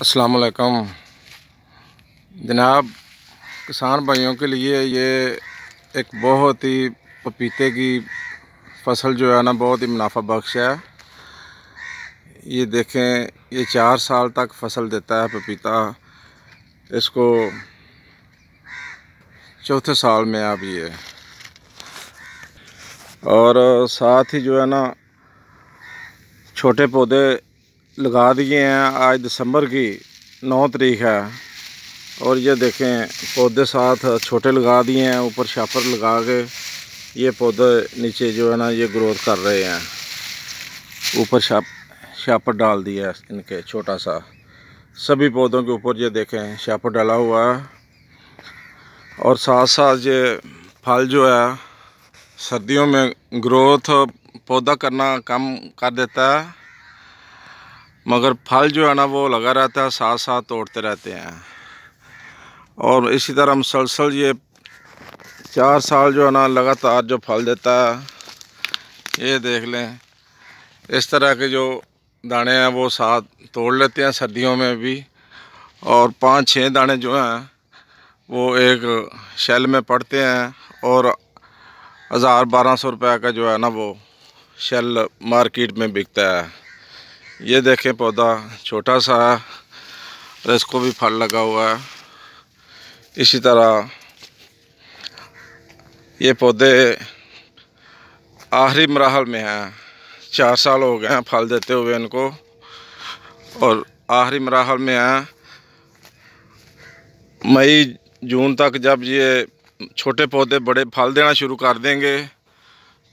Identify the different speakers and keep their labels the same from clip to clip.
Speaker 1: असलकम जनाब किसान भाइयों के लिए ये एक बहुत ही पपीते की फसल जो है ना बहुत ही मुनाफा बख्श है ये देखें ये चार साल तक फसल देता है पपीता इसको चौथे साल में आप ये और साथ ही जो है ना छोटे पौधे लगा दिए हैं आज दिसंबर की नौ तारीख है और ये देखें पौधे साथ छोटे लगा दिए हैं ऊपर शापर लगा के ये पौधे नीचे जो है ना ये ग्रोथ कर रहे हैं ऊपर शाप शापर डाल दिया है इनके छोटा सा सभी पौधों के ऊपर ये देखें शापर डाला हुआ है और साथ साथ ये फल जो है सर्दियों में ग्रोथ पौधा करना कम कर देता है मगर फल जो है ना वो लगा रहता है साथ साथ तोड़ते रहते हैं और इसी तरह मुसलसल ये चार साल जो है ना लगातार जो फल देता है ये देख लें इस तरह के जो दाने हैं वो साथ तोड़ लेते हैं सर्दियों में भी और पाँच छः दाने जो हैं वो एक शेल में पड़ते हैं और हज़ार बारह सौ रुपये का जो है ना वो शेल मार्केट में बिकता है ये देखें पौधा छोटा सा है और इसको भी फल लगा हुआ है इसी तरह ये पौधे आखिरी मराहल में हैं चार साल हो गए हैं फल देते हुए इनको और आखिरी मराहल में हैं मई जून तक जब ये छोटे पौधे बड़े फल देना शुरू कर देंगे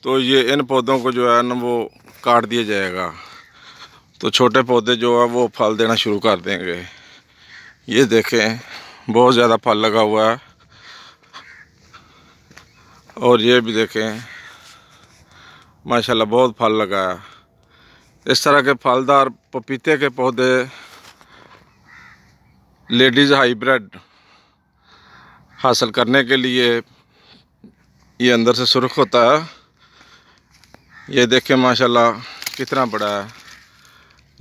Speaker 1: तो ये इन पौधों को जो है ना वो काट दिया जाएगा तो छोटे पौधे जो है वो फल देना शुरू कर देंगे ये देखें बहुत ज़्यादा फल लगा हुआ है और ये भी देखें माशाल्लाह बहुत फल लगा है इस तरह के फलदार पपीते के पौधे लेडीज़ हाइब्रिड हासिल करने के लिए ये अंदर से सुरख होता है ये देखें माशाल्लाह कितना बड़ा है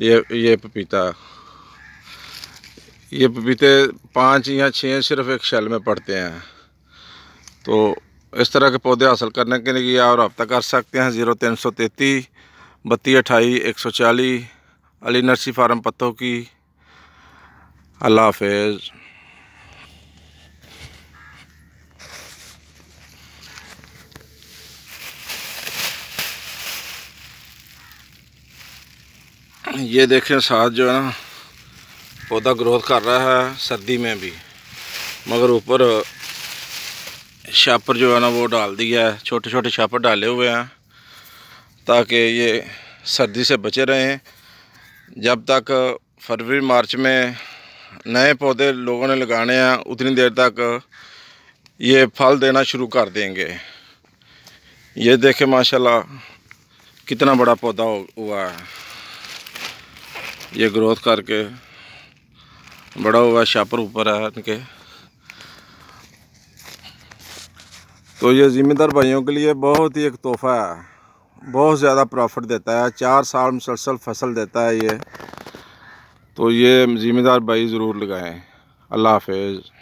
Speaker 1: ये ये पपीता ये पपीते पाँच या छः सिर्फ एक शैल में पड़ते हैं तो इस तरह के पौधे हासिल करने के लिए आप रब्ता कर सकते हैं ज़ीरो तीन सौ तैंतीस बत्ती अठाई एक सौ चालीस अली नर्सी फार्म पत्तों की अल्लाह हाफिज़ ये देखें साथ जो है ना पौधा ग्रोथ कर रहा है सर्दी में भी मगर ऊपर छापर जो है ना वो डाल दिया है छोटे छोटे छापर डाले हुए हैं ताकि ये सर्दी से बचे रहें जब तक फरवरी मार्च में नए पौधे लोगों ने लगाने हैं उतनी देर तक ये फल देना शुरू कर देंगे ये देखें माशाल्लाह कितना बड़ा पौधा हुआ है ये ग्रोथ करके बड़ा हुआ शापर ऊपर है इनके तो ये ज़िम्मेदार भाइयों के लिए बहुत ही एक तोहफा है बहुत ज़्यादा प्रॉफिट देता है चार साल मुसलसल फसल देता है ये तो ये ज़िम्मेदार भाई ज़रूर लगाएं अल्लाह हाफिज़